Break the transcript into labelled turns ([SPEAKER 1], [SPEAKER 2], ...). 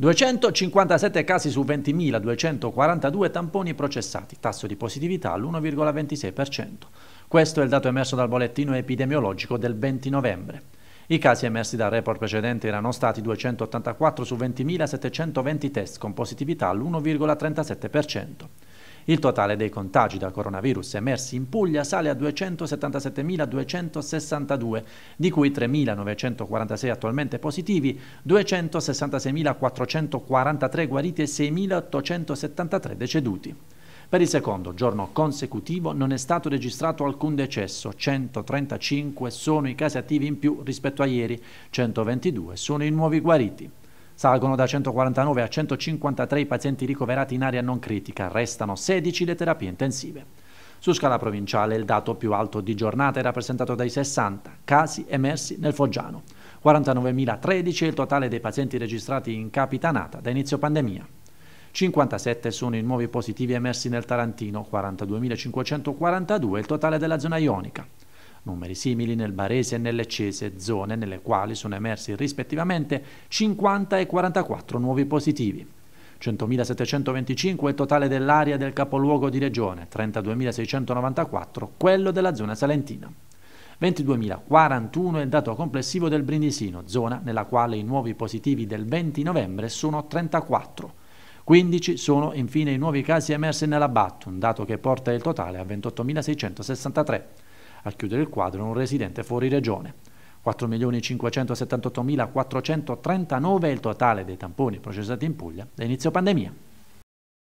[SPEAKER 1] 257 casi su 20.242 tamponi processati, tasso di positività all'1,26%. Questo è il dato emerso dal bollettino epidemiologico del 20 novembre. I casi emersi dal report precedente erano stati 284 su 20.720 test con positività all'1,37%. Il totale dei contagi da coronavirus emersi in Puglia sale a 277.262, di cui 3.946 attualmente positivi, 266.443 guariti e 6.873 deceduti. Per il secondo giorno consecutivo non è stato registrato alcun decesso, 135 sono i casi attivi in più rispetto a ieri, 122 sono i nuovi guariti. Salgono da 149 a 153 i pazienti ricoverati in area non critica, restano 16 le terapie intensive. Su scala provinciale il dato più alto di giornata è rappresentato dai 60 casi emersi nel Foggiano. 49.013 è il totale dei pazienti registrati in Capitanata da inizio pandemia. 57 sono i nuovi positivi emersi nel Tarantino, 42.542 è il totale della zona ionica numeri simili nel Barese e nelle Cese, zone nelle quali sono emersi rispettivamente 50 e 44 nuovi positivi. 100.725 è il totale dell'area del capoluogo di regione, 32.694 quello della zona salentina. 22.041 è il dato complessivo del Brindisino, zona nella quale i nuovi positivi del 20 novembre sono 34. 15 sono infine i nuovi casi emersi nella BAT, un dato che porta il totale a 28.663. A chiudere il quadro un residente fuori regione. 4.578.439 è il totale dei tamponi processati in Puglia da inizio pandemia.